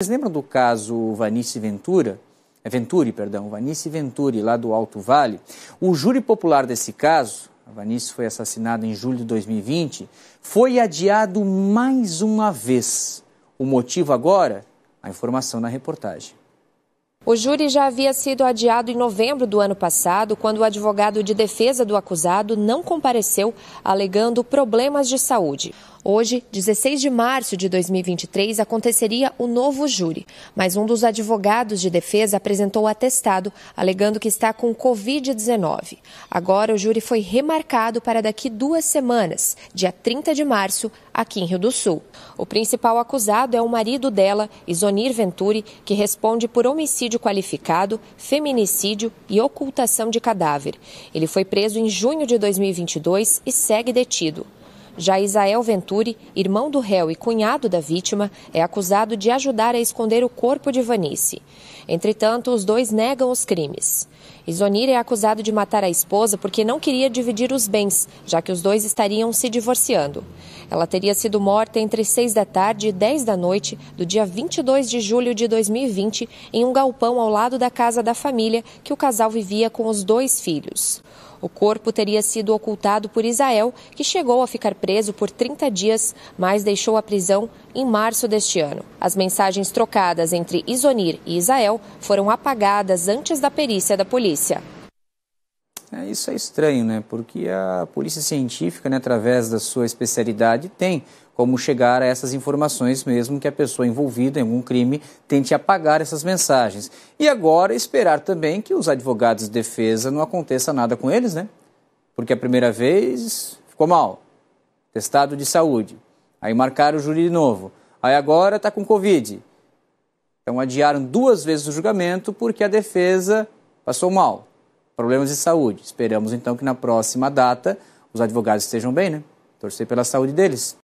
Vocês lembram do caso Vanice Ventura? É, Venturi, perdão, Vanice Venturi, lá do Alto Vale? O júri popular desse caso, a Vanice foi assassinada em julho de 2020, foi adiado mais uma vez. O motivo agora? A informação na reportagem. O júri já havia sido adiado em novembro do ano passado, quando o advogado de defesa do acusado não compareceu, alegando problemas de saúde. Hoje, 16 de março de 2023, aconteceria o novo júri, mas um dos advogados de defesa apresentou o atestado alegando que está com Covid-19. Agora, o júri foi remarcado para daqui duas semanas, dia 30 de março, aqui em Rio do Sul. O principal acusado é o marido dela, Isonir Venturi, que responde por homicídio qualificado, feminicídio e ocultação de cadáver. Ele foi preso em junho de 2022 e segue detido. Já Isael Venturi, irmão do réu e cunhado da vítima, é acusado de ajudar a esconder o corpo de Vanice. Entretanto, os dois negam os crimes. Isonir é acusado de matar a esposa porque não queria dividir os bens, já que os dois estariam se divorciando. Ela teria sido morta entre 6 da tarde e 10 da noite do dia 22 de julho de 2020 em um galpão ao lado da casa da família que o casal vivia com os dois filhos. O corpo teria sido ocultado por Israel, que chegou a ficar preso por 30 dias, mas deixou a prisão em março deste ano. As mensagens trocadas entre Isonir e Israel foram apagadas antes da perícia da polícia polícia. É, isso é estranho, né? Porque a polícia científica, né, através da sua especialidade, tem como chegar a essas informações, mesmo que a pessoa envolvida em algum crime tente apagar essas mensagens. E agora esperar também que os advogados de defesa não aconteça nada com eles, né? Porque a primeira vez ficou mal, testado de saúde. Aí marcaram o júri de novo. Aí agora está com Covid. Então adiaram duas vezes o julgamento porque a defesa passou mal, problemas de saúde. Esperamos então que na próxima data os advogados estejam bem, né? Torcer pela saúde deles.